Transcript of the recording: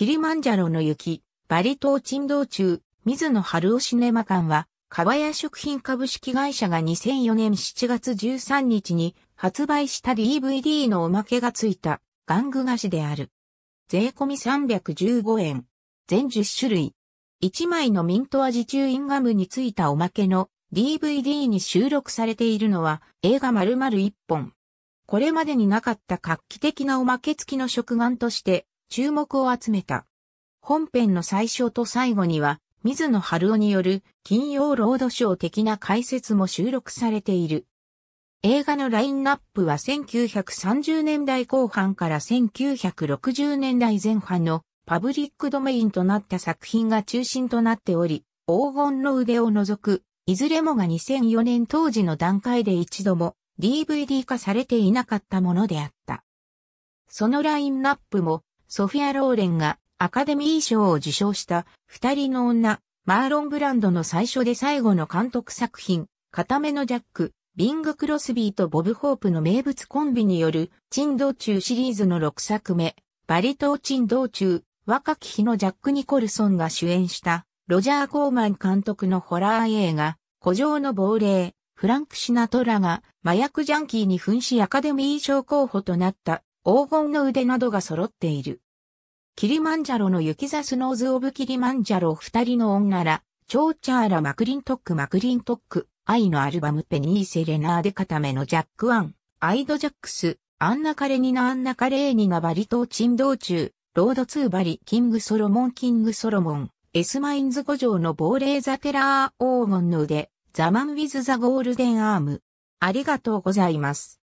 キリマンジャロの雪、バリ島沈道中、水野春夫シネマ館は、かばや食品株式会社が2004年7月13日に発売した DVD のおまけがついた玩具菓子である。税込み315円。全10種類。1枚のミント味中インガムについたおまけの DVD に収録されているのは映画丸々1本。これまでになかった画期的なおまけ付きの食玩として注目を集めた。本編の最初と最後には、水野春夫による金曜ロードショー的な解説も収録されている。映画のラインナップは1930年代後半から1960年代前半のパブリックドメインとなった作品が中心となっており、黄金の腕を除く、いずれもが2004年当時の段階で一度も DVD 化されていなかったものであった。そのラインナップもソフィア・ローレンがアカデミー賞を受賞した二人の女、マーロン・ブランドの最初で最後の監督作品、片目のジャック、ビング・クロスビーとボブ・ホープの名物コンビによる、珍道中シリーズの6作目、バリ島珍道中、若き日のジャック・ニコルソンが主演した、ロジャー・コーマン監督のホラー映画、古城の亡霊、フランク・シナトラが麻薬ジャンキーに噴しアカデミー賞候補となった黄金の腕などが揃っている。キリマンジャロの雪ザスノーズ・オブ・キリマンジャロ二人の女ら、チョーチャーラ・マクリントック・マクリントック、愛のアルバムペニーセ・レナーデ・カめのジャック・ワン、アイド・ジャックス、アンナ・カレニナ・アンナ・カレーニナ・バリトー・チン・道中、ロード・ツー・バリ・キング・ソロモン・キング・ソロモン、エス・マインズ・五条の亡霊ザ・テラー・黄金の腕、ザ・マン・ウィズ・ザ・ゴールデン・アーム。ありがとうございます。